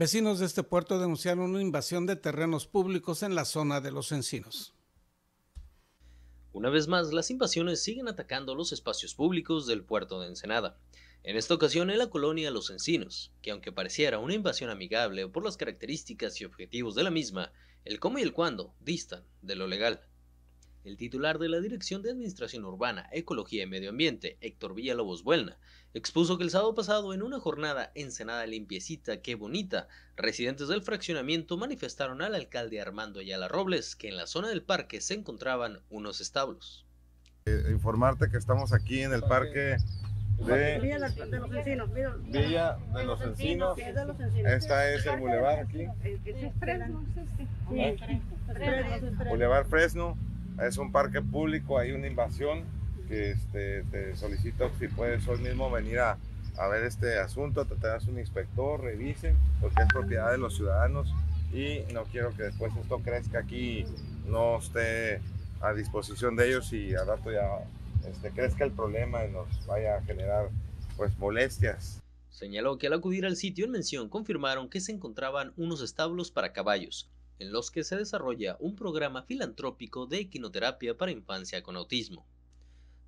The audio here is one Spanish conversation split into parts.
Vecinos de este puerto denunciaron una invasión de terrenos públicos en la zona de los encinos. Una vez más, las invasiones siguen atacando los espacios públicos del puerto de Ensenada. En esta ocasión en la colonia Los Encinos, que aunque pareciera una invasión amigable por las características y objetivos de la misma, el cómo y el cuándo distan de lo legal. El titular de la Dirección de Administración Urbana, Ecología y Medio Ambiente, Héctor Villalobos Buelna, expuso que el sábado pasado en una jornada encenada limpiecita, qué bonita, residentes del fraccionamiento manifestaron al alcalde Armando Ayala Robles que en la zona del parque se encontraban unos establos. Eh, informarte que estamos aquí en el parque de Villa de los Encinos. Villa de los Encinos. Esta es el bulevar aquí. Bulevar Fresno es un parque público, hay una invasión que este, te solicito si puedes hoy mismo venir a, ver este asunto, te traigas un inspector, revisen, porque es propiedad de los ciudadanos y no quiero que después esto crezca aquí, no esté a disposición de ellos y al rato ya este, crezca el problema y nos vaya a generar pues molestias. Señaló que al acudir al sitio en mención confirmaron que se encontraban unos establos para caballos, en los que se desarrolla un programa filantrópico de equinoterapia para infancia con autismo.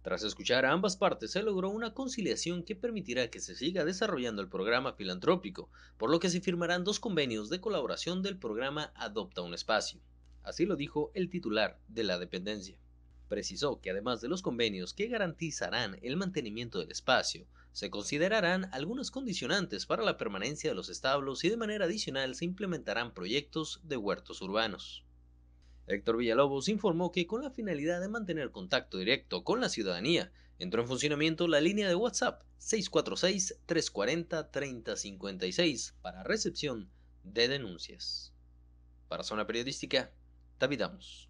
Tras escuchar a ambas partes, se logró una conciliación que permitirá que se siga desarrollando el programa filantrópico, por lo que se firmarán dos convenios de colaboración del programa Adopta un Espacio. Así lo dijo el titular de la dependencia. Precisó que además de los convenios que garantizarán el mantenimiento del espacio, se considerarán algunas condicionantes para la permanencia de los establos y de manera adicional se implementarán proyectos de huertos urbanos. Héctor Villalobos informó que con la finalidad de mantener contacto directo con la ciudadanía, entró en funcionamiento la línea de WhatsApp 646-340-3056 para recepción de denuncias. Para Zona Periodística, David Amos.